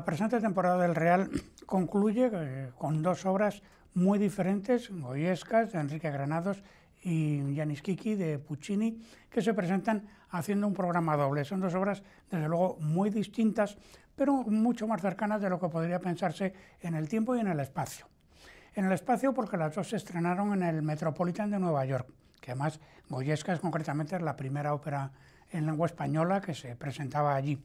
La presente temporada del Real concluye eh, con dos obras muy diferentes, Goyescas de Enrique Granados y Yanis Kiki de Puccini, que se presentan haciendo un programa doble. Son dos obras, desde luego, muy distintas, pero mucho más cercanas de lo que podría pensarse en el tiempo y en el espacio. En el espacio porque las dos se estrenaron en el Metropolitan de Nueva York, que además Goyescas concretamente es la primera ópera en lengua española que se presentaba allí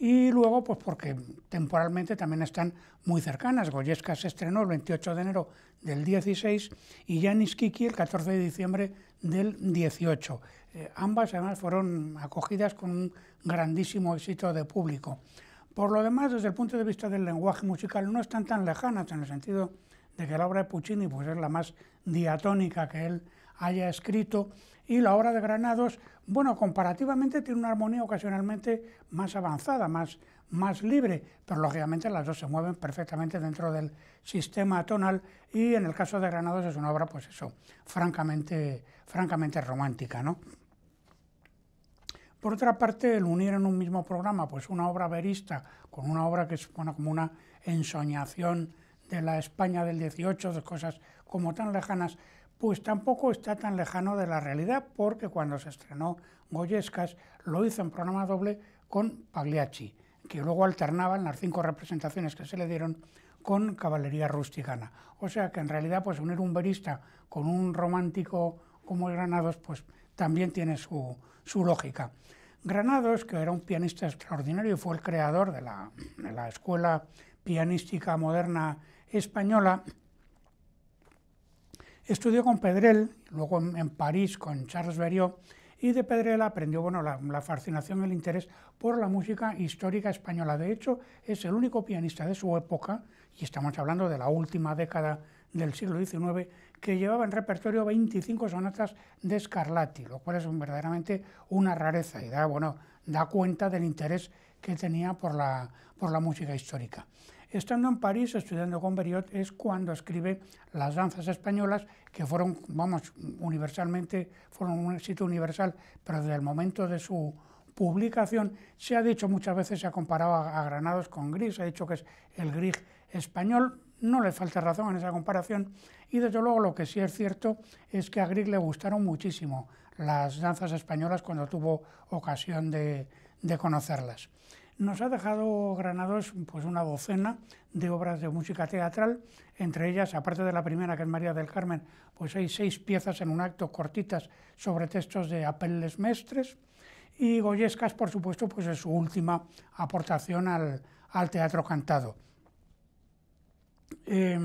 y luego pues porque temporalmente también están muy cercanas. Goyesca se estrenó el 28 de enero del 16 y Yanis Kiki el 14 de diciembre del 18. Eh, ambas además fueron acogidas con un grandísimo éxito de público. Por lo demás, desde el punto de vista del lenguaje musical, no están tan lejanas en el sentido de que la obra de Puccini pues, es la más diatónica que él haya escrito y la obra de Granados, bueno, comparativamente tiene una armonía ocasionalmente más avanzada, más, más libre, pero lógicamente las dos se mueven perfectamente dentro del sistema tonal y en el caso de Granados es una obra, pues eso, francamente, francamente romántica, Por otra parte, el unir en un mismo programa pues una obra verista con una obra que es bueno, como una ensoñación de la España del 18, de cosas como tan lejanas, pues tampoco está tan lejano de la realidad, porque cuando se estrenó Goyescas lo hizo en programa doble con Pagliacci, que luego alternaban las cinco representaciones que se le dieron con caballería rusticana. O sea que en realidad pues unir un verista con un romántico como Granados pues también tiene su, su lógica. Granados, que era un pianista extraordinario y fue el creador de la, de la escuela pianística moderna española, Estudió con Pedrel, luego en, París con Charles Berriot, y de Pedrel aprendió la, fascinación y el interés por la música histórica española. De hecho, es el único pianista de su época, y estamos hablando de la última década del siglo XIX, que llevaba en repertorio 25 sonatas de Scarlatti, lo cual es verdaderamente una rareza y da, cuenta del interés que tenía por la música histórica. Estando en París, estudiando con Beriot, es cuando escribe las danzas españolas, que fueron, vamos, universalmente, fueron un éxito universal, pero desde el momento de su publicación se ha dicho muchas veces, se ha comparado a, Granados con Gris, se ha dicho que es el Grieg español, no le falta razón en esa comparación y desde luego lo que sí es cierto es que a Grieg le gustaron muchísimo las danzas españolas cuando tuvo ocasión de conocerlas nos ha dejado Granados pues una docena de obras de música teatral, entre ellas, aparte de la primera que es María del Carmen, pues hay seis piezas en un acto cortitas sobre textos de Apelles Mestres y Goyescas, por supuesto, pues es su última aportación al, teatro cantado. Eh,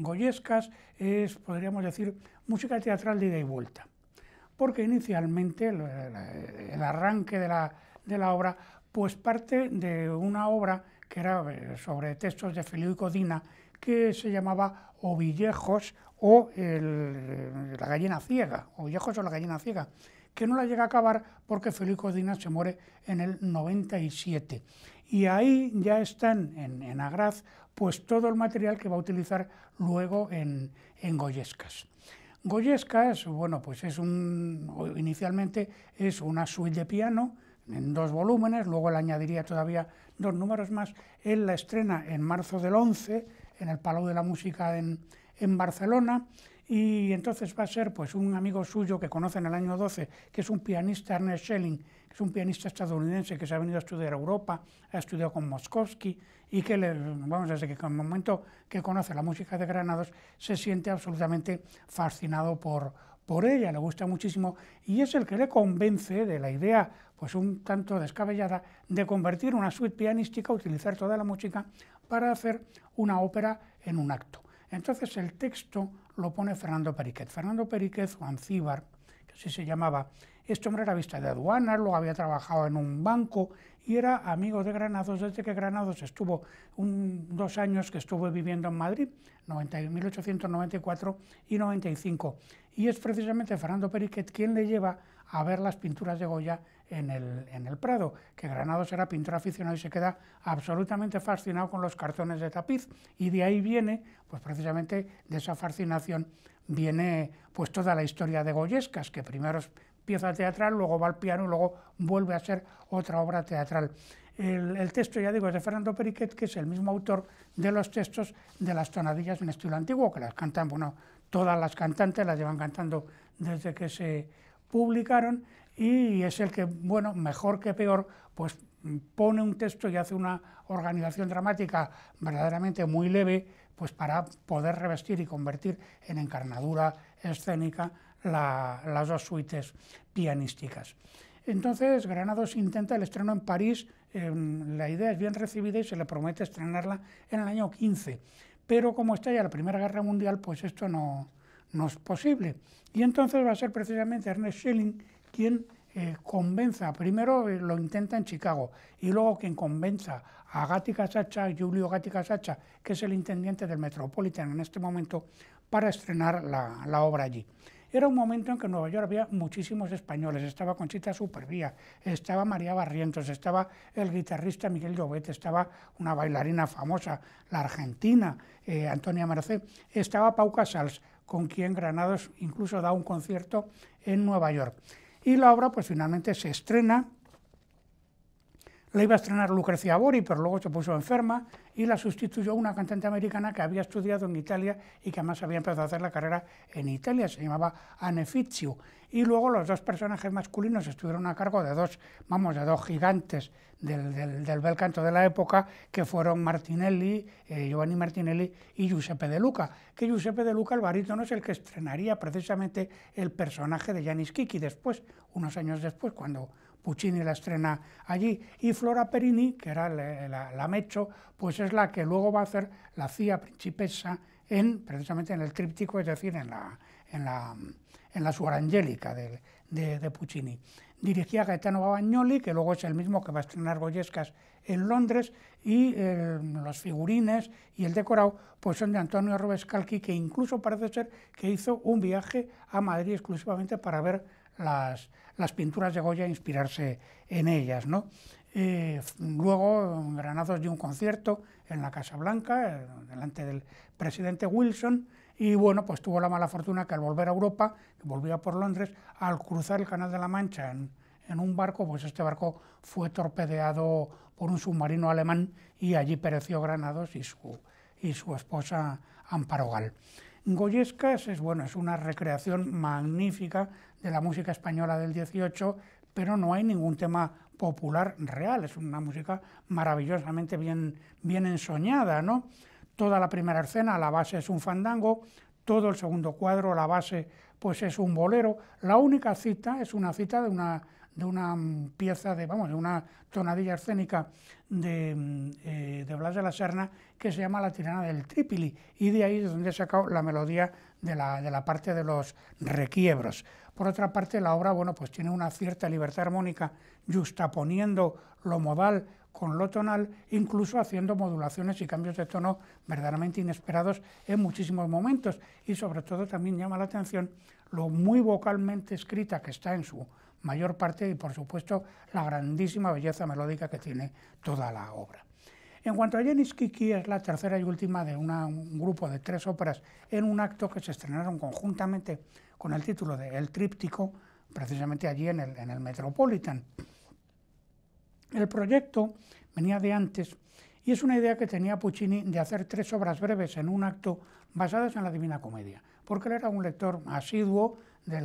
Goyescas es, podríamos decir, música teatral de ida y vuelta, porque inicialmente el, arranque de la, de la obra pues parte de una obra que era eh, sobre textos de Feliu y Codina que se llamaba Ovillejos o eh, la gallina ciega, Ovillejos o la gallina ciega, que no la llega a acabar porque Feliu y Codina se muere en el 97. Y ahí ya están en, Agraz pues todo el material que va a utilizar luego en, en Goyescas. Goyescas, bueno, pues es un, inicialmente es una suite de piano, en dos volúmenes, luego le añadiría todavía dos números más. Él la estrena en marzo del 11 en el Palau de la Música en, Barcelona y entonces va a ser pues un amigo suyo que conoce en el año 12, que es un pianista, Ernest Schelling, que es un pianista estadounidense que se ha venido a estudiar a Europa, ha estudiado con Moskovsky y que, le, vamos, desde que en el momento que conoce la música de Granados se siente absolutamente fascinado por, por ella, le gusta muchísimo y es el que le convence de la idea, pues un tanto descabellada, de convertir una suite pianística, utilizar toda la música para hacer una ópera en un acto. Entonces el texto lo pone Fernando Periquet. Fernando Periquet, Juan Cíbar, que así se llamaba, este hombre era vista de aduanas, luego había trabajado en un banco y era amigo de Granados desde que Granados estuvo un, dos años que estuvo viviendo en Madrid, 1894 y 95. Y es precisamente Fernando Periquet quien le lleva a ver las pinturas de Goya en el, en el Prado, que Granados era pintor aficionado y se queda absolutamente fascinado con los cartones de tapiz. Y de ahí viene, pues precisamente de esa fascinación, viene pues toda la historia de Goyescas, que primero pieza teatral, luego va al piano y luego vuelve a ser otra obra teatral. El, texto, ya digo, es de Fernando Periquet, que es el mismo autor de los textos de las tonadillas en estilo antiguo, que las cantan, bueno, todas las cantantes las llevan cantando desde que se publicaron, y es el que, bueno, mejor que peor, pues pone un texto y hace una organización dramática verdaderamente muy leve, pues para poder revestir y convertir en encarnadura escénica las dos suites pianísticas. Entonces, Granados intenta el estreno en París, em, la idea es bien recibida y se le promete estrenarla en el año 15, pero como está ya la Primera Guerra Mundial, pues esto no, es posible. Y entonces va a ser precisamente Ernest Schilling quien eh, convenza, primero eh, lo intenta en Chicago y luego quien convenza a Gatti Casaccia, Julio Gatti Casacha, que es el intendiente del Metropolitan en este momento, para estrenar la obra allí. Era un momento en que en Nueva York había muchísimos españoles. Estaba Conchita Supervía, estaba María Barrientos, estaba el guitarrista Miguel Llobet, estaba una bailarina famosa, la argentina eh, Antonia Merced, estaba Pau Casals, con quien Granados incluso da un concierto en Nueva York. Y la obra pues finalmente se estrena la iba a estrenar Lucrezia Bori, pero luego se puso enferma y la sustituyó una cantante americana que había estudiado en Italia y que además había empezado a hacer la carrera en Italia, se llamaba Anne Y luego los dos personajes masculinos estuvieron a cargo de dos, vamos, de dos gigantes del, bel canto de la época, que fueron Martinelli, eh, Giovanni Martinelli y Giuseppe De Luca. Que Giuseppe De Luca, el barítono, es el que estrenaría precisamente el personaje de Janis Kiki después, unos años después, cuando Puccini la estrena allí, y Flora Perini, que era la, Mecho, pues es la que luego va a hacer la CIA principesa en, precisamente en el tríptico, es decir, en la, en la, en la Suarangélica de, Puccini. Dirigía Gaetano Bagnoli, que luego es el mismo que va a estrenar Goyescas en Londres, y eh, los figurines y el decorado pues son de Antonio Robescalchi, que incluso parece ser que hizo un viaje a Madrid exclusivamente para ver las, pinturas de Goya e inspirarse en ellas. ¿no? Eh, luego Granados dio un concierto en la Casa Blanca, eh, delante del presidente Wilson, y bueno, pues tuvo la mala fortuna que al volver a Europa, que volvía por Londres, al cruzar el Canal de la Mancha en, un barco, pues este barco fue torpedeado por un submarino alemán y allí pereció Granados y su, y su esposa Amparo Gal. Goyescas es, bueno, es una recreación magnífica de la música española del 18, pero no hay ningún tema popular real, es una música maravillosamente bien, bien ensoñada, ¿no? Toda la primera escena, la base es un fandango, todo el segundo cuadro, la base, pues es un bolero. La única cita es una cita de una de una pieza de, vamos, de una tonadilla escénica eh, de, Blas de la Serna que se llama La tirana del Trípili y de ahí es donde he sacado la melodía de la, de la parte de los requiebros. Por otra parte, la obra bueno, pues tiene una cierta libertad armónica, justaponiendo lo modal con lo tonal, incluso haciendo modulaciones y cambios de tono verdaderamente inesperados en muchísimos momentos. Y sobre todo también llama la atención lo muy vocalmente escrita que está en su mayor parte y por supuesto la grandísima belleza melódica que tiene toda la obra. En cuanto a Janis Kiki, es la tercera y última de un grupo de tres óperas en un acto que se estrenaron conjuntamente con el título de El Tríptico, precisamente allí en el, en el Metropolitan. El proyecto venía de antes y es una idea que tenía Puccini de hacer tres obras breves en un acto basadas en la Divina Comedia, porque él era un lector asiduo de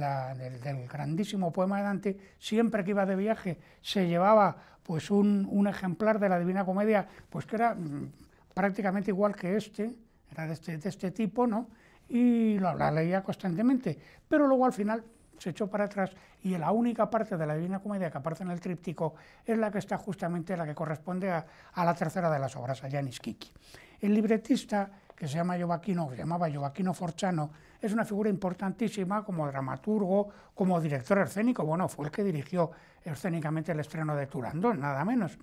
del, grandísimo poema de Dante, siempre que iba de viaje se llevaba pues un, ejemplar de la Divina Comedia, pues que era mm, prácticamente igual que este, era este, de este, tipo, ¿no? Y lo, la leía constantemente, pero luego al final se echó para atrás y la única parte de la Divina Comedia que aparece en el tríptico es la que está justamente la que corresponde a, la tercera de las obras, a Janis Kiki. El libretista, que se llama que se llamaba Joaquino Forchano, es una figura importantísima como dramaturgo, como director escénico, bueno, fue el que dirigió escénicamente el estreno de Turandot, nada menos.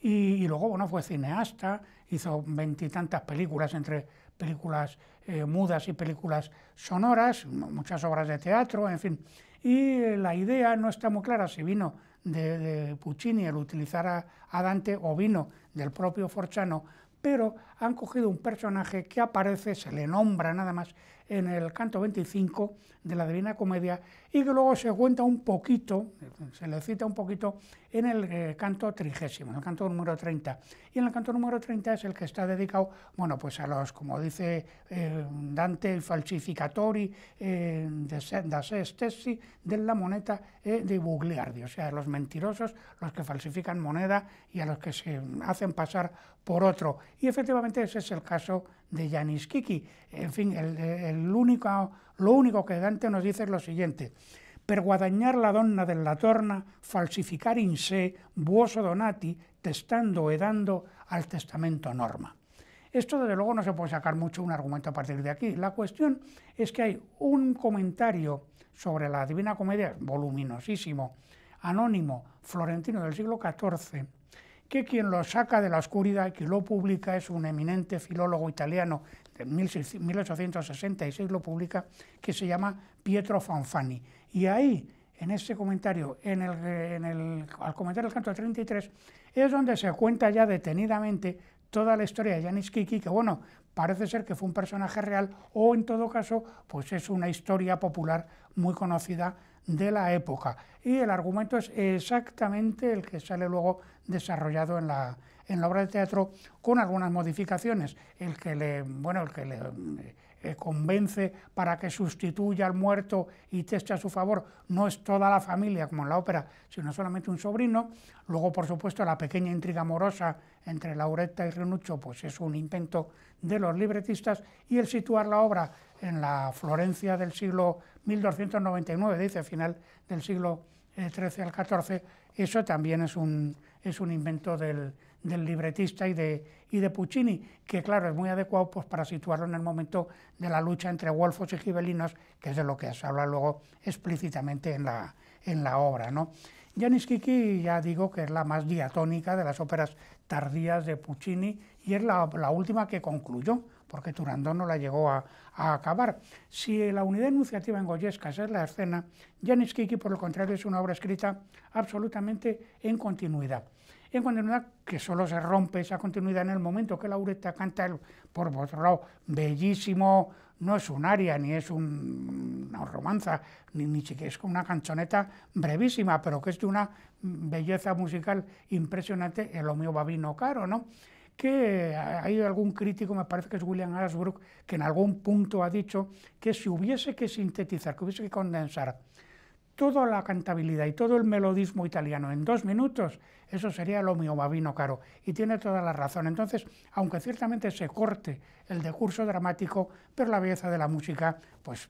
Y, luego bueno, fue cineasta, hizo veintitantas películas entre películas eh, mudas y películas sonoras, muchas obras de teatro, en fin y eh, la idea no está muy clara si vino de, Puccini el utilizar a, Dante o vino del propio Forchano, pero han cogido un personaje que aparece, se le nombra nada más en el canto 25 de la Divina Comedia y que luego se cuenta un poquito, se le cita un poquito en el eh, canto trigésimo, en el canto número 30. Y en el canto número 30 es el que está dedicado, bueno, pues a los, como dice eh, Dante, el falsificatori eh, de, la stessi della moneta e dei bugliardi, o sea, a los mentirosos, los que falsifican moneda y a los que se hacen pasar por otro. Y efectivamente ese es el caso de Yanis Kiki. En fin, el, único, lo único que Dante nos dice es lo siguiente. Per la donna la torna, falsificar in sé vuoso donati, testando e dando al testamento norma. Esto desde luego no se puede sacar mucho un argumento a partir de aquí. La cuestión es que hay un comentario sobre la Divina Comedia, voluminosísimo, anónimo, florentino del siglo XIV, que quien lo saca de la oscuridad y que lo publica es un eminente filólogo italiano de 1866, lo publica, que se llama Pietro Fanfani. Y ahí, en ese comentario, en el, al comentar el canto 33, es donde se cuenta ya detenidamente toda la historia de Janis Kiki, que bueno, parece ser que fue un personaje real o en todo caso, pues es una historia popular muy conocida de la época. Y el argumento es exactamente el que sale luego desarrollado en la, en la obra de teatro con algunas modificaciones. El que le, bueno, el que le eh, convence para que sustituya al muerto y teste a su favor no es toda la familia como en la ópera, sino solamente un sobrino. Luego, por supuesto, la pequeña intriga amorosa entre Lauretta y Rinuccio, pues es un invento de los libretistas, y el situar la obra en la Florencia del siglo 1299, dice final del siglo XIII eh, al XIV, eso también es un, es un invento del, del libretista y de, y de Puccini, que claro, es muy adecuado pues, para situarlo en el momento de la lucha entre wolfos y gibelinos, que es de lo que se habla luego explícitamente en la, en la obra. ¿no? Kiki ya digo que es la más diatónica de las óperas tardías de Puccini y es la, última que concluyó, porque Turandot no la llegó a, acabar. Si la unidad enunciativa en Goyescas es la escena, Janis Kiki, por el contrario, es una obra escrita absolutamente en continuidad en continuidad que solo se rompe esa continuidad en el momento que la canta el, por otro lado, bellísimo, no es un aria, ni es una romanza, ni, ni siquiera es una canchoneta brevísima, pero que es de una belleza musical impresionante, el mío babino caro, ¿no? que hay algún crítico, me parece que es William Ashbrook, que en algún punto ha dicho que si hubiese que sintetizar, que hubiese que condensar toda la cantabilidad y todo el melodismo italiano en dos minutos, eso sería lo mío, Babino Caro. Y tiene toda la razón. Entonces, aunque ciertamente se corte el decurso dramático, pero la belleza de la música, pues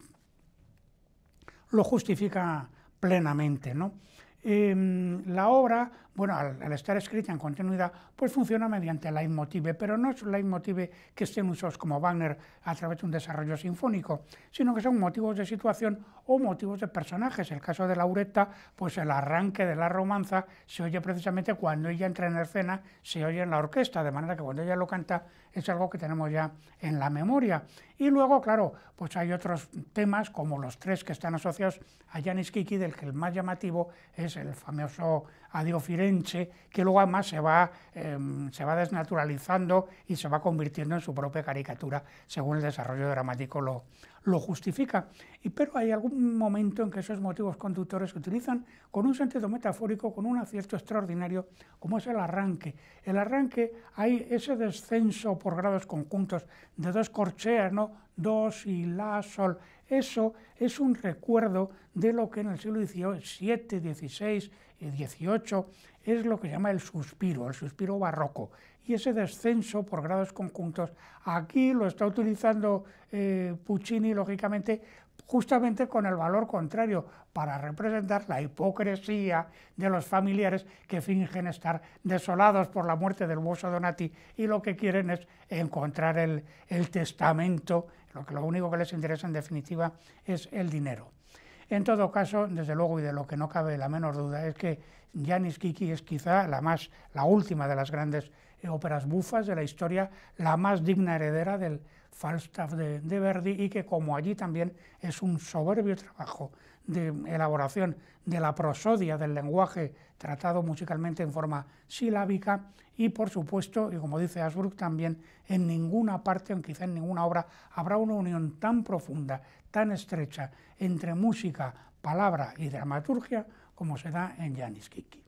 lo justifica plenamente. ¿no? Em, la obra bueno, al, estar escrita en continuidad, pues funciona mediante leitmotive, pero no es inmotive que estén usados como Wagner a través de un desarrollo sinfónico, sino que son motivos de situación o motivos de personajes. el caso de Laureta, pues el arranque de la romanza se oye precisamente cuando ella entra en escena, se oye en la orquesta, de manera que cuando ella lo canta es algo que tenemos ya en la memoria. Y luego, claro, pues hay otros temas como los tres que están asociados a Janis Kiki, del que el más llamativo es el famoso a Dio Firenze, que luego además se va, em, se va desnaturalizando y se va convirtiendo en su propia caricatura, según el desarrollo dramático lo, lo justifica. Y, pero hay algún momento en que esos motivos conductores se utilizan con un sentido metafórico, con un acierto extraordinario, como es el arranque. El arranque, hay ese descenso por grados conjuntos de dos corcheas, ¿no? dos y la, sol. Eso es un recuerdo de lo que en el siglo XVII, XVI, 18, es lo que se llama el suspiro, el suspiro barroco. Y ese descenso por grados conjuntos, aquí lo está utilizando eh, Puccini, lógicamente, justamente con el valor contrario, para representar la hipocresía de los familiares que fingen estar desolados por la muerte del buoso Donati y lo que quieren es encontrar el, el testamento, lo, que, lo único que les interesa en definitiva es el dinero. En todo caso, desde luego, y de lo que no cabe la menor duda, es que Janis Kiki es quizá la más, la última de las grandes eh, óperas bufas de la historia, la más digna heredera del Falstaff de Verdi y que como allí también es un soberbio trabajo de elaboración de la prosodia del lenguaje tratado musicalmente en forma silábica y por supuesto, y como dice Asbrook también, en ninguna parte, o quizá en ninguna obra, habrá una unión tan profunda, tan estrecha entre música, palabra y dramaturgia como se da en Janis Kiki.